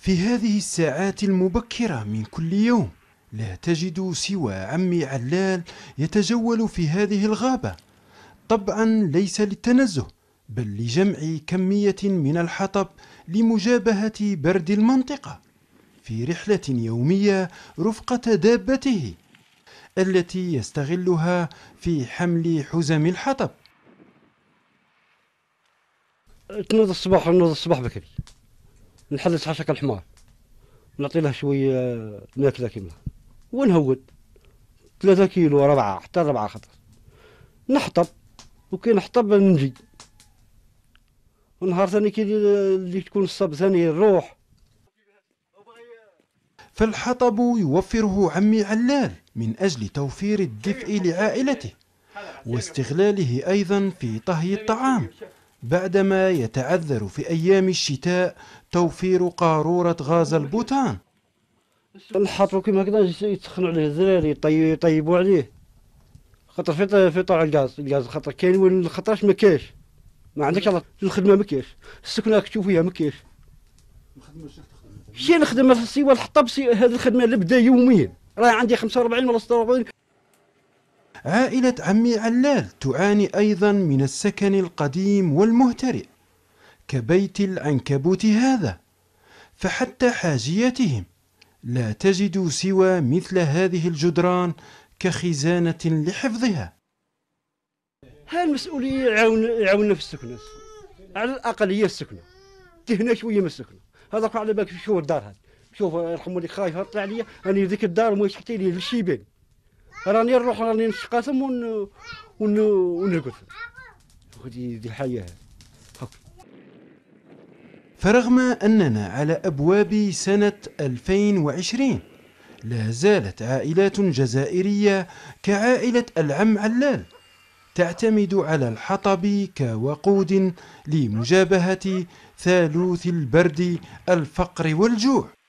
في هذه الساعات المبكرة من كل يوم لا تجد سوى عمي علال يتجول في هذه الغابة طبعا ليس للتنزه بل لجمع كمية من الحطب لمجابهة برد المنطقة في رحلة يومية رفقة دابته التي يستغلها في حمل حزم الحطب تنوض الصباح ونوض الصباح بكري نحلت عشاك الحمار نعطي له شويه ناكلة كيما ونهود ثلاثة كيلو ربعة حتى ربعة خطر نحطب وكي نحطب نجي ونهار ثاني كي اللي تكون الصب ثاني نروح فالحطب يوفره عمي علال من أجل توفير الدفء لعائلته واستغلاله أيضا في طهي الطعام بعدما يتعذر في أيام الشتاء توفير قارورة غاز البوتان الحطب كيما هكذا يتخنوا عليه الزراري يطيبوا عليه خاطر في في الغاز الغاز خاطر كاين وين خاطرش ما كاش ما عندكش الخدمه ما كاش السكنه كتشوف فيها ما كاش شي نخدم في الحطب حتى هذه الخدمه اللي بدا يوميا راه عندي 45 ولا 46 عائلة عمي علال تعاني أيضا من السكن القديم والمهترئ كبيت العنكبوت هذا فحتى حاجيتهم لا تجد سوى مثل هذه الجدران كخزانة لحفظها ها المسؤولية يعاون يعاوننا في السكنة على الأقل هي السكنة تهنا شوية من السكنة هذا على بالك شوف الدار هذا شوف يرحم والديك خايف طلع عليا راني ذيك الدار ما حتى لي للشيبان راني نروح راني نشقاسم ون ون ونرقد هذه دي الحياه فرغم أننا على أبواب سنة 2020 لا زالت عائلات جزائرية كعائلة العم علال تعتمد على الحطب كوقود لمجابهة ثالوث البرد الفقر والجوع